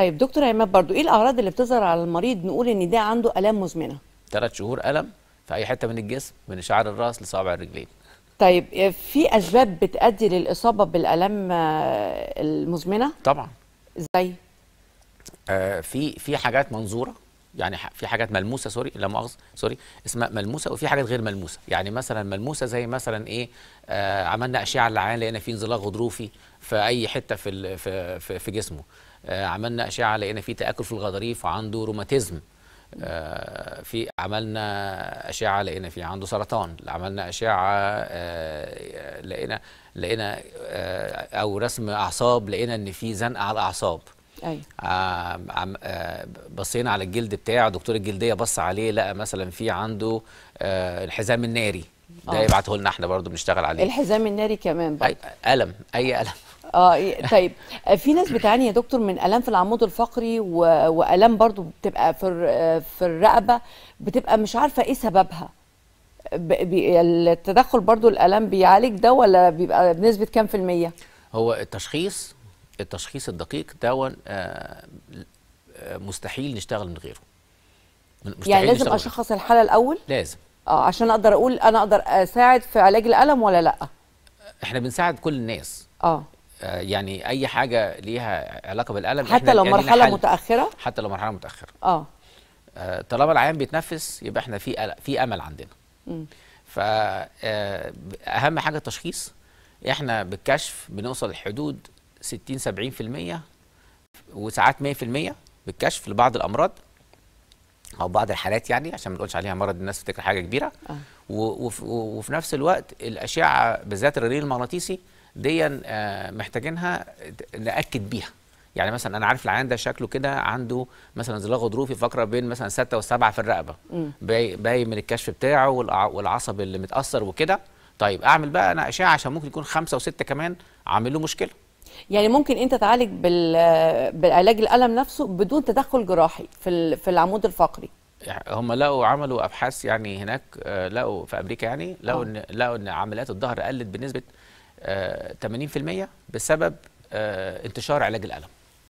طيب دكتور عماد برضو ايه الاعراض اللي بتظهر على المريض نقول ان ده عنده الام مزمنه ثلاث شهور الم في اي حته من الجسم من شعر الراس لصابع الرجلين طيب آه، في اسباب بتؤدي للاصابه بالالام آه، المزمنه طبعا ازاي آه في في حاجات منظوره يعني في حاجات ملموسه سوري لا مؤاخذه سوري اسمها ملموسه وفي حاجات غير ملموسه يعني مثلا ملموسه زي مثلا ايه آه عملنا اشعه للعيان لقينا في انزلاق غضروفي في اي حته في في, في جسمه آه عملنا اشعه لقينا في تاكل في الغضاريف وعنده روماتيزم آه في عملنا اشعه لقينا في عنده سرطان عملنا اشعه آه لقينا لقينا آه او رسم اعصاب لقينا ان في زنقه على الاعصاب ايوه عم آه، بصينا على الجلد بتاعه دكتور الجلديه بص عليه لقى مثلا في عنده الحزام آه، الناري ده آه. يبعته لنا احنا برضو بنشتغل عليه الحزام الناري كمان بقى. أي الم اي الم اه إيه، طيب في ناس بتعاني يا دكتور من الام في العمود الفقري والام برضو بتبقى في في الرقبه بتبقى مش عارفه ايه سببها التدخل برضو الالم بيعالج ده ولا بيبقى بنسبه كام في الميه هو التشخيص التشخيص الدقيق ده آه، آه، مستحيل نشتغل من غيره مستحيل يعني لازم اشخص الحاله الاول لازم اه عشان اقدر اقول انا اقدر اساعد في علاج الالم ولا لا احنا بنساعد كل الناس اه, آه، يعني اي حاجه ليها علاقه بالالم حتى لو يعني مرحله متاخره حتى لو مرحله متاخره اه طالما العيان بيتنفس يبقى احنا في في امل عندنا ف اهم حاجه التشخيص احنا بالكشف بنوصل لحدود 60 70% وساعات 100% بالكشف لبعض الامراض او بعض الحالات يعني عشان ما نقولش عليها مرض الناس تفتكر حاجه كبيره آه. وفي, نفس الوقت الاشعه بالذات الرنين المغناطيسي دي آه، محتاجينها ناكد بيها يعني مثلا انا عارف العيان ده شكله كده عنده مثلا زلاغ غضروفي فقره بين مثلا سته وسبعه في الرقبه باين من الكشف بتاعه والعصب اللي متاثر وكده طيب اعمل بقى انا اشعه عشان ممكن يكون خمسه وسته كمان عامل له مشكله يعني ممكن انت تعالج بالعلاج الالم نفسه بدون تدخل جراحي في في العمود الفقري يعني هم لقوا عملوا ابحاث يعني هناك آه، لقوا في امريكا يعني لقوا آه. ان لقوا ان عمليات الظهر قلت بنسبه 80% آه، بسبب انتشار علاج الالم